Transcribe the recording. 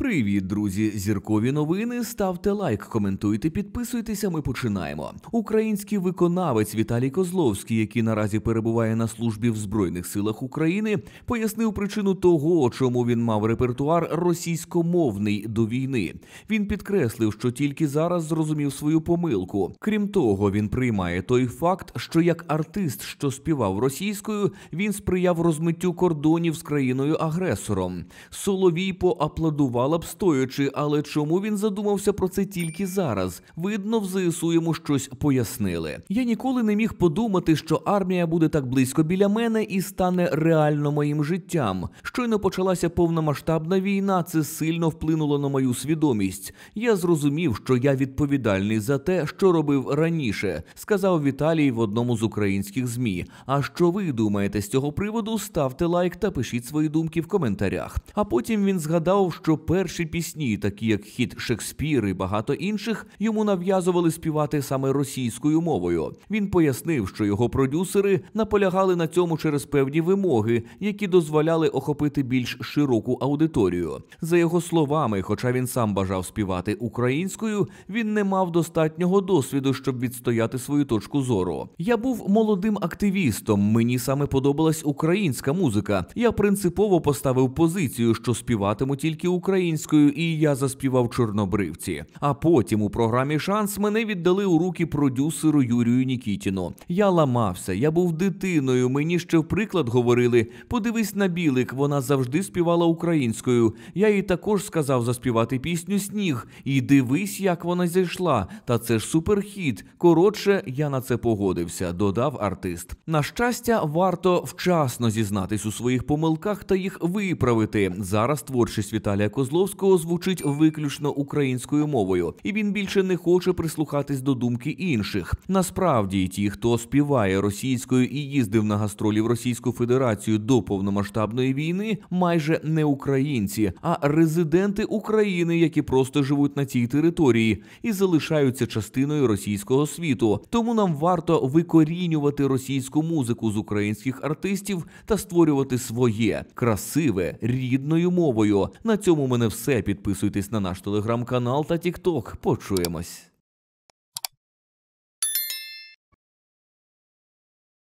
Привіт, друзі! Зіркові новини. Ставте лайк, коментуйте, підписуйтеся. Ми починаємо. Український виконавець Віталій Козловський, який наразі перебуває на службі в Збройних силах України, пояснив причину того, чому він мав репертуар російськомовний до війни. Він підкреслив, що тільки зараз зрозумів свою помилку. Крім того, він приймає той факт, що як артист, що співав російською, він сприяв розмиттю кордонів з країною агресором. Соловій поаплодував працювала б стоячи, але чому він задумався про це тільки зараз? Видно, в ЗСУ йому щось пояснили. Я ніколи не міг подумати, що армія буде так близько біля мене і стане реально моїм життям. Щойно почалася повномасштабна війна, це сильно вплинуло на мою свідомість. Я зрозумів, що я відповідальний за те, що робив раніше, сказав Віталій в одному з українських змі. А що ви думаєте з цього приводу? Ставте лайк та пишіть свої думки в коментарях. А потім він згадав, що перший перші пісні, такі як хід Шекспір і багато інших, йому нав'язували співати саме російською мовою. Він пояснив, що його продюсери наполягали на цьому через певні вимоги, які дозволяли охопити більш широку аудиторію. За його словами, хоча він сам бажав співати українською, він не мав достатнього досвіду, щоб відстояти свою точку зору. Я був молодим активістом. Мені саме подобалась українська музика. Я принципово поставив позицію, що співатиму тільки українською українською, і я заспівав чорнобривці. А потім у програмі Шанс мене віддали у руки продюсеру Юрію Нікітіну. Я ламався, я був дитиною. Мені ще в приклад говорили: подивись на білик, вона завжди співала українською. Я їй також сказав заспівати пісню Сніг і дивись, як вона зійшла. Та це ж суперхіт. Коротше, я на це погодився, додав артист. На щастя, варто вчасно зізнатись у своїх помилках та їх виправити. Зараз творчість Віталія Козлова Козловського звучить виключно українською мовою, і він більше не хоче прислухатись до думки інших. Насправді, ті, хто співає російською і їздив на гастролі в Російську Федерацію до повномасштабної війни, майже не українці, а резиденти України, які просто живуть на цій території і залишаються частиною російського світу. Тому нам варто викорінювати російську музику з українських артистів та створювати своє красиве рідною мовою. На цьому мене мене все. Підписуйтесь на наш телеграм-канал та тікток. Почуємось.